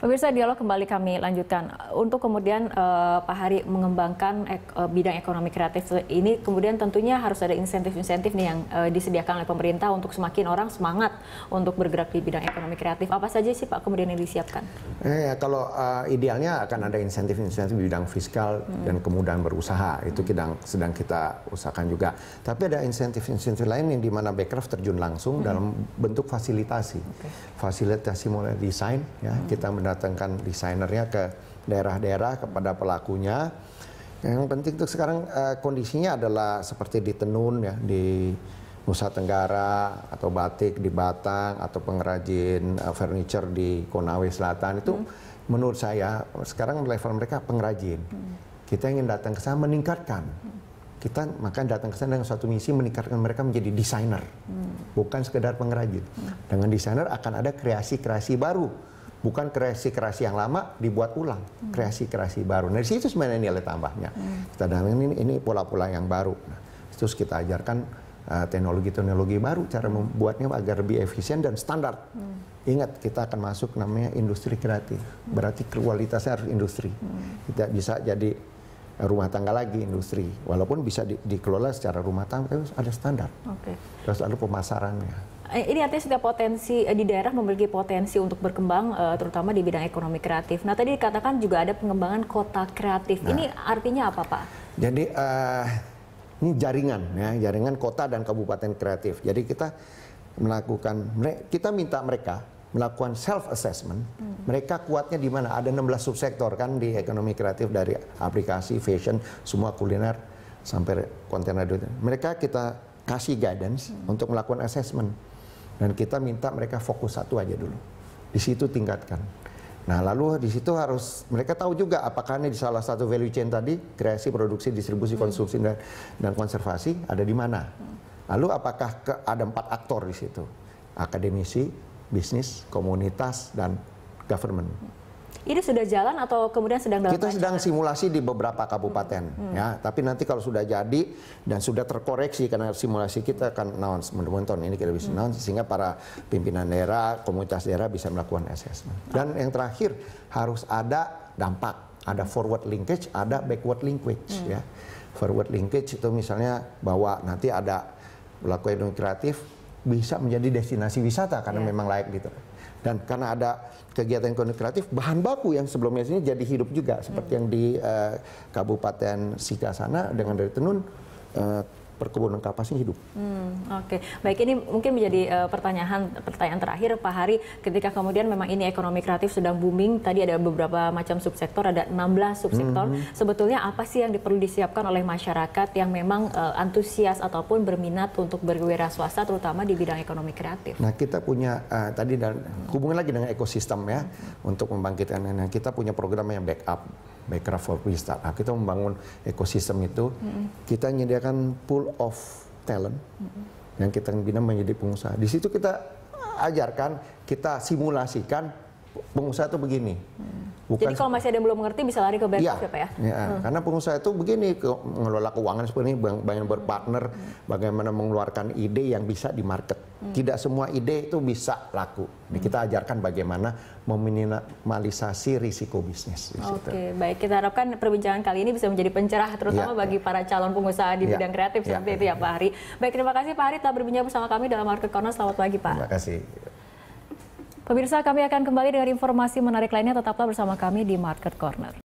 Pemirsa dialog kembali kami lanjutkan untuk kemudian uh, Pak Hari mengembangkan ek, uh, bidang ekonomi kreatif ini kemudian tentunya harus ada insentif-insentif nih yang uh, disediakan oleh pemerintah untuk semakin orang semangat untuk bergerak di bidang ekonomi kreatif. Apa saja sih Pak kemudian yang disiapkan? Eh, kalau uh, idealnya akan ada insentif-insentif di bidang fiskal hmm. dan kemudahan berusaha itu sedang sedang kita usahakan juga. Tapi ada insentif-insentif lain yang di mana Backcraft terjun langsung hmm. dalam bentuk fasilitasi. Okay. Fasilitasi mulai desain ya hmm. kita mendatangkan desainernya ke daerah-daerah kepada pelakunya. Yang penting tuh sekarang uh, kondisinya adalah seperti di tenun ya di Nusa Tenggara atau batik di Batang atau pengrajin uh, furniture di Konawe Selatan itu hmm. menurut saya sekarang level mereka pengrajin. Hmm. Kita ingin datang ke sana meningkatkan. Kita maka datang ke sana dengan suatu misi meningkatkan mereka menjadi desainer. Hmm. Bukan sekedar pengrajin. Hmm. Dengan desainer akan ada kreasi-kreasi baru bukan kreasi-kreasi yang lama dibuat ulang, kreasi-kreasi baru. Nah, dari situ sebenarnya nilai tambahnya. Hmm. Kita dalam ini ini pola-pola yang baru. Nah, terus kita ajarkan eh, teknologi-teknologi uh, baru cara hmm. membuatnya agar lebih efisien dan standar. Hmm. Ingat kita akan masuk namanya industri kreatif. Hmm. Berarti kualitasnya harus industri. Hmm. Kita bisa jadi rumah tangga lagi industri. Walaupun bisa di, dikelola secara rumah tangga, itu ada standar. Okay. Terus ada pemasarannya Eh, ini artinya setiap potensi eh, di daerah memiliki potensi untuk berkembang eh, terutama di bidang ekonomi kreatif. Nah tadi dikatakan juga ada pengembangan kota kreatif. Nah, ini artinya apa Pak? Jadi uh, ini jaringan ya jaringan kota dan kabupaten kreatif. Jadi kita melakukan kita minta mereka melakukan self assessment. Hmm. Mereka kuatnya di mana? Ada 16 subsektor kan di ekonomi kreatif dari aplikasi, fashion, semua kuliner sampai kontainer. Mereka kita kasih guidance hmm. untuk melakukan assessment dan kita minta mereka fokus satu aja dulu. Di situ tingkatkan. Nah, lalu di situ harus mereka tahu juga apakah ini di salah satu value chain tadi kreasi, produksi, distribusi, hmm. konsumsi dan dan konservasi ada di mana. Hmm. Lalu apakah ke, ada empat aktor di situ? Akademisi, bisnis, komunitas dan government. Hmm. Ini sudah jalan atau kemudian sedang dalam Kita sedang simulasi di beberapa kabupaten hmm. hmm. ya, tapi nanti kalau sudah jadi dan sudah terkoreksi karena simulasi kita akan announce menonton ini kita bisa hmm. announce sehingga para pimpinan daerah, komunitas daerah bisa melakukan assessment. Dan ah. yang terakhir harus ada dampak, ada forward linkage, ada backward linkage hmm. ya. Forward linkage itu misalnya bahwa nanti ada pelaku ekonomi kreatif bisa menjadi destinasi wisata karena yeah. memang layak gitu dan karena ada kegiatan ekonomi kreatif bahan baku yang sebelumnya sini jadi hidup juga seperti hmm. yang di uh, Kabupaten Sika sana dengan dari tenun uh, perkebunan kapas ini hidup. Hmm, Oke, okay. baik ini mungkin menjadi uh, pertanyaan pertanyaan terakhir Pak Hari, ketika kemudian memang ini ekonomi kreatif sedang booming, tadi ada beberapa macam subsektor, ada 16 subsektor. Hmm. Sebetulnya apa sih yang perlu disiapkan oleh masyarakat yang memang uh, antusias ataupun berminat untuk berwira swasta, terutama di bidang ekonomi kreatif? Nah, kita punya uh, tadi dan hubungan lagi dengan ekosistem ya hmm. untuk membangkitkan. Nah, kita punya program yang backup Backcraft for Startup. Nah, kita membangun ekosistem itu, mm-hmm. kita menyediakan pool of talent mm-hmm. yang kita bina menjadi pengusaha. Di situ kita ajarkan, kita simulasikan pengusaha itu begini. Hmm. Bukan Jadi kalau masih ada yang belum mengerti bisa lari ke bank iya. ya, ya Pak ya? ya hmm. Karena pengusaha itu begini, mengelola keuangan seperti ini, banyak berpartner, hmm. bagaimana mengeluarkan ide yang bisa di market. Hmm. Tidak semua ide itu bisa laku. Hmm. Kita ajarkan bagaimana meminimalisasi risiko bisnis. Oke, okay, baik. Kita harapkan perbincangan kali ini bisa menjadi pencerah, terutama ya, bagi para calon pengusaha di ya. bidang kreatif ya, seperti ya, itu ya Pak Hari. Baik, terima kasih Pak Hari telah berbincang bersama kami dalam Market Corner. Selamat pagi Pak. Terima kasih. Pemirsa, kami akan kembali dengan informasi menarik lainnya. Tetaplah bersama kami di Market Corner.